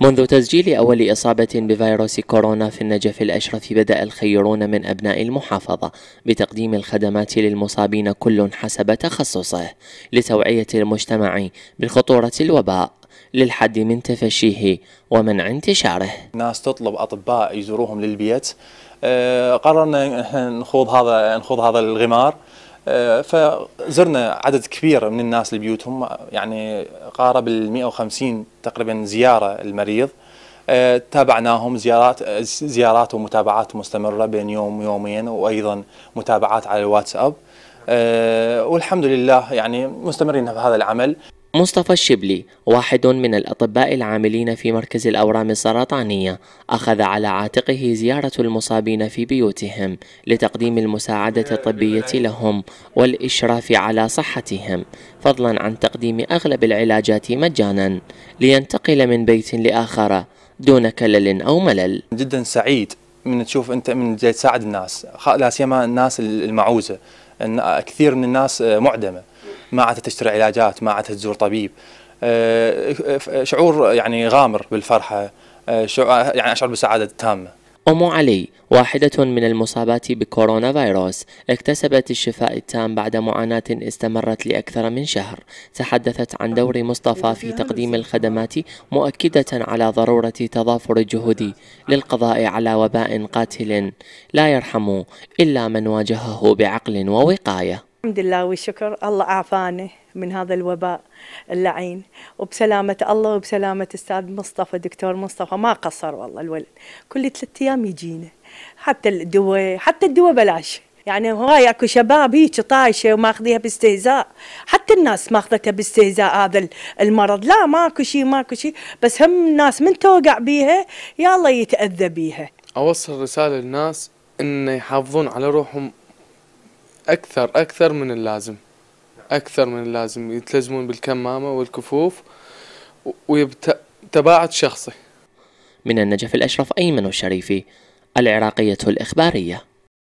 منذ تسجيل أول إصابة بفيروس كورونا في النجف الأشرف بدأ الخيرون من أبناء المحافظة بتقديم الخدمات للمصابين كل حسب تخصصه لتوعية المجتمع بخطورة الوباء للحد من تفشيه ومنع انتشاره الناس تطلب أطباء يزوروهم للبيت آه، قررنا نخوض هذا نخوض هذا الغمار آه، فزرنا عدد كبير من الناس لبيوتهم يعني قارب ال 150 تقريبا زياره المريض آه، تابعناهم زيارات زيارات ومتابعات مستمره بين يوم ويومين وايضا متابعات على الواتساب آه، والحمد لله يعني مستمرين في هذا العمل مصطفى الشبلي واحد من الأطباء العاملين في مركز الأورام السرطانية أخذ على عاتقه زيارة المصابين في بيوتهم لتقديم المساعدة الطبية لهم والإشراف على صحتهم فضلا عن تقديم أغلب العلاجات مجانا لينتقل من بيت لآخر دون كلل أو ملل جدا سعيد من تشوف أنت من جاي تساعد الناس لا سيما الناس المعوزة كثير من الناس آه، معدمة ما عادت تشتري علاجات ما عادت تزور طبيب آه، شعور يعني غامر بالفرحه آه، يعني اشعر بالسعاده التامه أم علي واحدة من المصابات بكورونا فيروس اكتسبت الشفاء التام بعد معاناة استمرت لأكثر من شهر تحدثت عن دور مصطفى في تقديم الخدمات مؤكدة على ضرورة تضافر الجهود للقضاء على وباء قاتل لا يرحم إلا من واجهه بعقل ووقاية الحمد لله والشكر الله أعفانا من هذا الوباء اللعين وبسلامة الله وبسلامة أستاذ مصطفى دكتور مصطفى ما قصر والله الولد كل ثلاثة أيام يجينا حتى الدواء حتى الدواء بلاش يعني هواي اكو شباب هيك طايشه وماخذيها باستهزاء حتى الناس ماخذتها باستهزاء هذا المرض لا ماكو شيء ماكو شيء بس هم الناس من توقع بيها يلا يتاذى بيها اوصل رساله للناس ان يحافظون على روحهم أكثر أكثر من اللازم أكثر من اللازم يتلزمون بالكمامة والكفوف ويتباعد شخصي من النجف الأشرف أيمن الشريفي العراقية الإخبارية